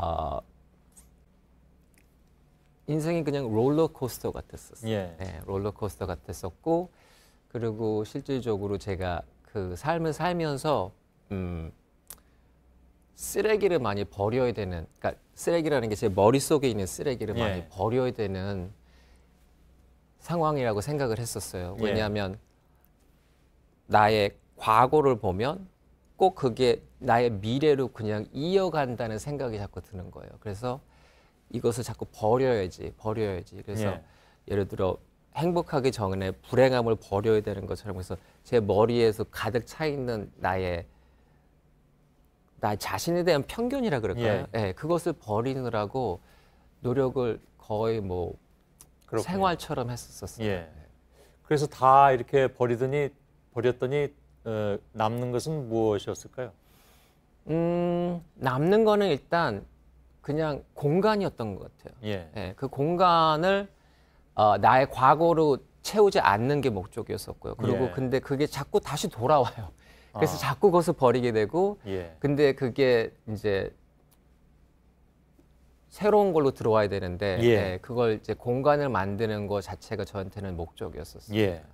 어, 인생이 그냥 롤러코스터 같았었어요. 예. 네, 롤러코스터 같았었고 그리고 실질적으로 제가 그 삶을 살면서 음, 쓰레기를 많이 버려야 되는 그러니까 쓰레기라는 게 제 머릿속에 있는 쓰레기를 예. 많이 버려야 되는 상황이라고 생각을 했었어요. 예. 왜냐하면 예. 나의 과거를 보면 꼭 그게 나의 미래로 그냥 이어간다는 생각이 자꾸 드는 거예요. 그래서 이것을 자꾸 버려야지, 버려야지. 그래서 예. 예를 들어 행복하기 전에 불행함을 버려야 되는 것처럼 해서제 머리에서 가득 차 있는 나의 나 자신에 대한 편견이라 그럴까요? 예. 예 그것을 버리느라고 노력을 거의 뭐 그렇군요. 생활처럼 했었었어요. 예. 그래서 다 이렇게 버리더니 버렸더니 어, 남는 것은 무엇이었을까요? 음, 남는 거는 일단 그냥 공간이었던 것 같아요. 예. 예그 공간을 어, 나의 과거로 채우지 않는 게 목적이었었고요. 그리고 예. 근데 그게 자꾸 다시 돌아와요. 아. 그래서 아. 자꾸 그것을 버리게 되고, 예. 근데 그게 이제 새로운 걸로 들어와야 되는데 예. 예, 그걸 이제 공간을 만드는 것 자체가 저한테는 목적이었었어요. 예.